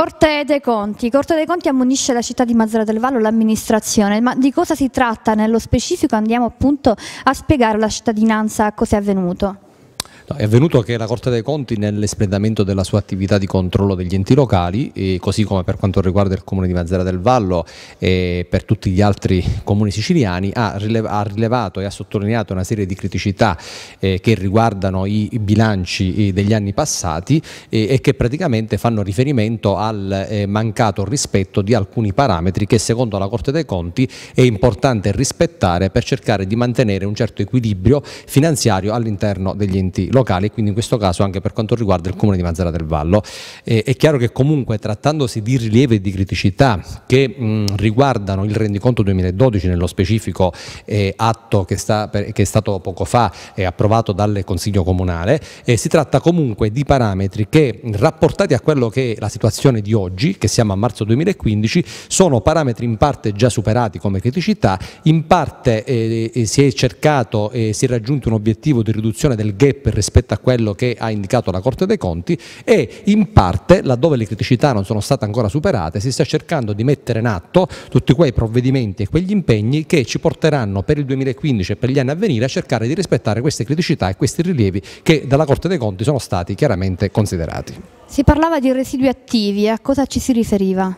Corte dei Conti. Corte dei Conti ammonisce la città di Mazzara del Vallo, l'amministrazione, ma di cosa si tratta nello specifico? Andiamo appunto a spiegare alla cittadinanza cosa è avvenuto. No, è avvenuto che la Corte dei Conti nell'espletamento della sua attività di controllo degli enti locali, così come per quanto riguarda il comune di Mazzara del Vallo e per tutti gli altri comuni siciliani, ha, rilevato e ha sottolineato una serie di criticità eh, che riguardano i, bilanci degli anni passati eh, e che praticamente fanno riferimento al eh, mancato rispetto di alcuni parametri che secondo la Corte dei Conti è importante rispettare per cercare di mantenere un certo equilibrio finanziario all'interno degli enti locali locali, quindi in questo caso anche per quanto riguarda il comune di Mazzara del Vallo. Eh, è chiaro che comunque trattandosi di rilievi e di criticità che mh, riguardano il rendiconto 2012 nello specifico eh, atto che, sta, per, che, è stato poco fa eh, approvato dal Consiglio Comunale, eh, si tratta comunque di parametri che rapportati a quello che è la situazione di oggi, che siamo a marzo 2015, sono parametri in parte già superati come criticità, in parte eh, eh, si è cercato e si è raggiunto un obiettivo di riduzione del gap rispetto rispetto a quello che ha indicato la Corte dei Conti e in parte, laddove le criticità non sono state ancora superate, si sta cercando di mettere in atto tutti quei provvedimenti e quegli impegni che ci porteranno per il 2015 e per gli anni a venire a cercare di rispettare queste criticità e questi rilievi che dalla Corte dei Conti sono stati chiaramente considerati. Si parlava di residui attivi, a cosa ci si riferiva?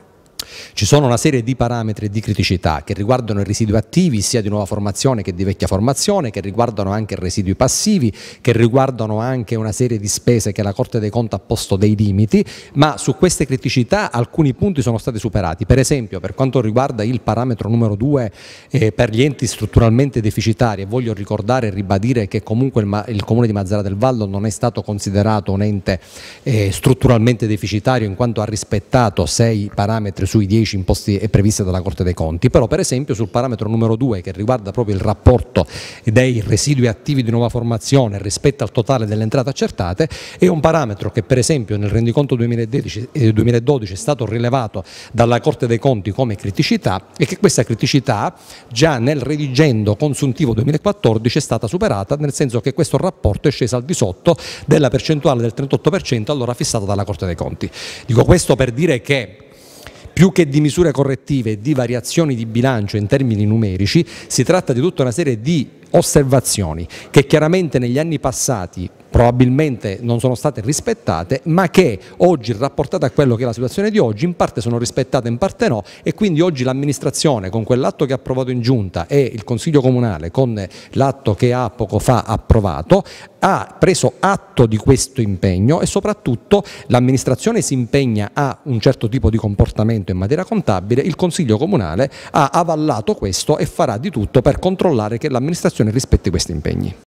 Ci sono una serie di parametri e di criticità che riguardano i residui attivi sia di nuova formazione che di vecchia formazione, che riguardano anche i residui passivi, che riguardano anche una serie di spese che la Corte dei Conti ha posto dei limiti, ma su queste criticità alcuni punti sono stati superati. Per esempio per quanto riguarda il parametro numero 2 eh, per gli enti strutturalmente deficitari, e voglio ricordare e ribadire che comunque il, il Comune di Mazzara del Vallo non è stato considerato un ente eh, strutturalmente deficitario in quanto ha rispettato sei parametri sui sui 10 imposti e previste dalla Corte dei Conti, però per esempio sul parametro numero 2 che riguarda proprio il rapporto dei residui attivi di nuova formazione rispetto al totale delle entrate accertate è un parametro che per esempio nel rendiconto 2012, eh, 2012 è stato rilevato dalla Corte dei Conti come criticità e che questa criticità già nel redigendo consuntivo 2014 è stata superata nel senso che questo rapporto è sceso al di sotto della percentuale del 38% allora fissata dalla Corte dei Conti. Dico questo per dire che più che di misure correttive e di variazioni di bilancio in termini numerici, si tratta di tutta una serie di osservazioni che chiaramente negli anni passati probabilmente non sono state rispettate, ma che oggi rapportate a quello che è la situazione di oggi, in parte sono rispettate, in parte no e quindi oggi l'amministrazione con quell'atto che ha approvato in giunta e il Consiglio Comunale con l'atto che ha poco fa approvato ha preso atto di questo impegno e soprattutto l'amministrazione si impegna a un certo tipo di comportamento in materia contabile, il Consiglio Comunale ha avallato questo e farà di tutto per controllare che l'amministrazione rispetti questi impegni.